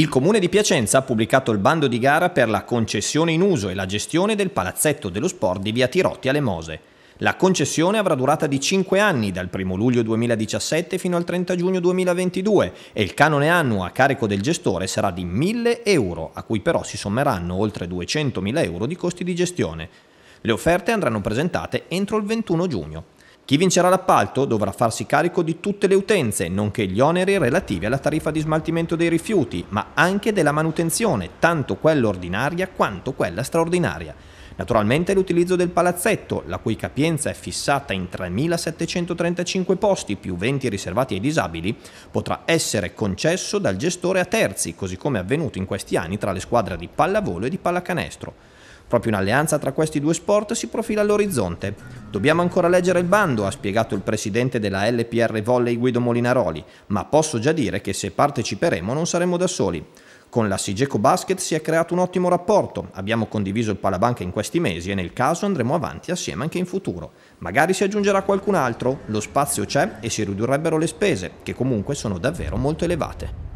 Il Comune di Piacenza ha pubblicato il bando di gara per la concessione in uso e la gestione del palazzetto dello sport di via Tirotti alle Mose. La concessione avrà durata di 5 anni, dal 1 luglio 2017 fino al 30 giugno 2022, e il canone annuo a carico del gestore sarà di 1.000 euro, a cui però si sommeranno oltre 200.000 euro di costi di gestione. Le offerte andranno presentate entro il 21 giugno. Chi vincerà l'appalto dovrà farsi carico di tutte le utenze, nonché gli oneri relativi alla tariffa di smaltimento dei rifiuti, ma anche della manutenzione, tanto quella ordinaria quanto quella straordinaria. Naturalmente l'utilizzo del palazzetto, la cui capienza è fissata in 3.735 posti più 20 riservati ai disabili, potrà essere concesso dal gestore a terzi, così come è avvenuto in questi anni tra le squadre di pallavolo e di pallacanestro. Proprio un'alleanza tra questi due sport si profila all'orizzonte. Dobbiamo ancora leggere il bando, ha spiegato il presidente della LPR Volley Guido Molinaroli, ma posso già dire che se parteciperemo non saremo da soli. Con la Sigeco Basket si è creato un ottimo rapporto, abbiamo condiviso il palabanca in questi mesi e nel caso andremo avanti assieme anche in futuro. Magari si aggiungerà qualcun altro, lo spazio c'è e si ridurrebbero le spese, che comunque sono davvero molto elevate.